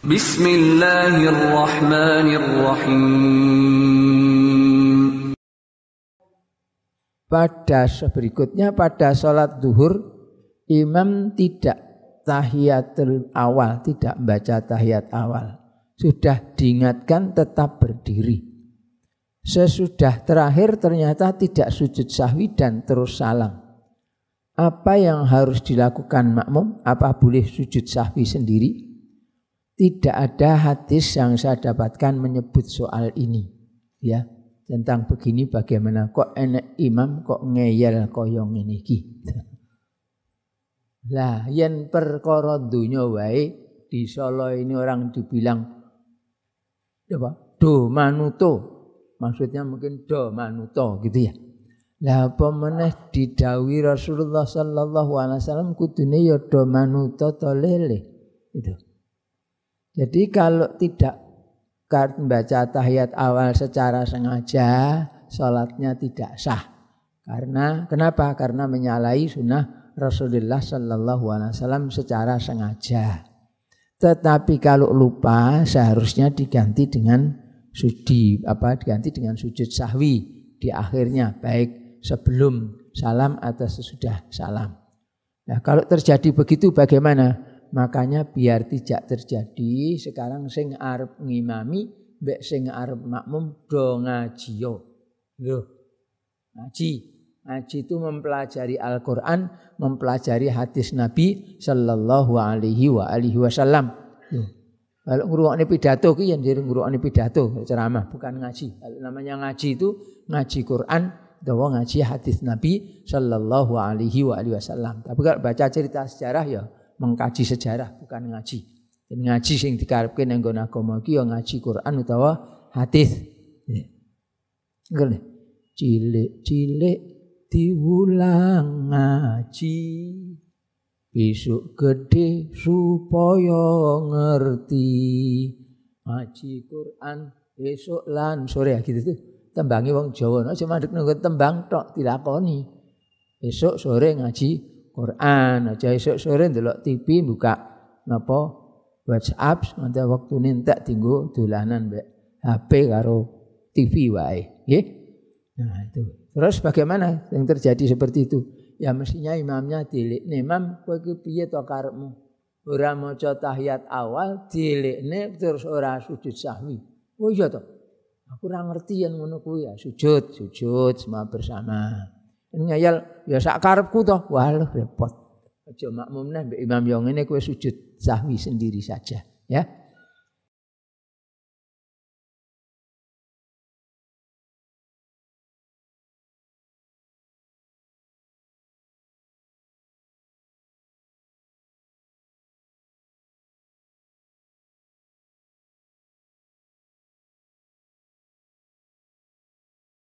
Bismillahirrahmanirrahim. Pada berikutnya pada sholat duhur imam tidak tahiyatul awal tidak baca tahiyat awal sudah diingatkan tetap berdiri sesudah terakhir ternyata tidak sujud sahwi dan terus salam apa yang harus dilakukan makmum apa boleh sujud sahwi sendiri tidak ada hadis yang saya dapatkan menyebut soal ini ya tentang begini bagaimana kok enak imam kok ngeyel koyong ini gitu. Lah yen perkara dunya wae di Solo ini orang dibilang apa? Do manuto. Maksudnya mungkin do manuto gitu ya. Lah apa meneh didawi Rasulullah sallallahu alaihi wasallam kudune ya do manuto to lele. Gitu. Jadi kalau tidak membaca kan tahiyat awal secara sengaja, sholatnya tidak sah. Karena kenapa? Karena menyalahi sunnah Rasulullah Shallallahu Alaihi Wasallam secara sengaja. Tetapi kalau lupa seharusnya diganti dengan sudi apa diganti dengan sujud sahwi di akhirnya baik sebelum salam atau sesudah salam. Nah, kalau terjadi begitu bagaimana? Makanya biar tidak terjadi sekarang sing arep ngimami mbek sing arep makmum do ngajiyo. Loh. Ngaji. Ngaji itu mempelajari Al-Qur'an, mempelajari hadis Nabi sallallahu alaihi wa alihi wasallam. Kalau ngrungokne pidato ki yang jadi ngrungokne pidato ceramah bukan ngaji. Kalau namanya ngaji itu ngaji Quran dawa ngaji hadis Nabi sallallahu alaihi wasallam. Tapi kalau baca cerita sejarah ya mengkaji sejarah bukan ngaji. Dan ngaji sing dikarepke nang nggon agama iki ya ngaji Quran utawa hadis. Ngerti? Cilik-cilik diulang ngaji. Besok gede supaya ngerti. Ngaji Quran besok lan sore ya gitu tuh. Gitu. Tembangi wong Jawa, no, cuma ndek tembang tok kony Besok sore ngaji Quran aja esok sore ndelok TV buka napa WhatsApp nanti waktu nintek tinggu dolanan mbek HP karo TV wae nggih nah itu terus bagaimana yang terjadi seperti itu ya mestinya imamnya dilikne imam kowe iki piye to karepmu ora maca tahiyat awal dilikne terus ora sujud sahwi oh iya to aku ora ngerti yang ngono kuwi ya sujud sujud semua bersama Ngeyel ya sak karepku toh. lo repot. Aja makmumne mbek imam yang ini kue sujud sahwi sendiri saja, ya.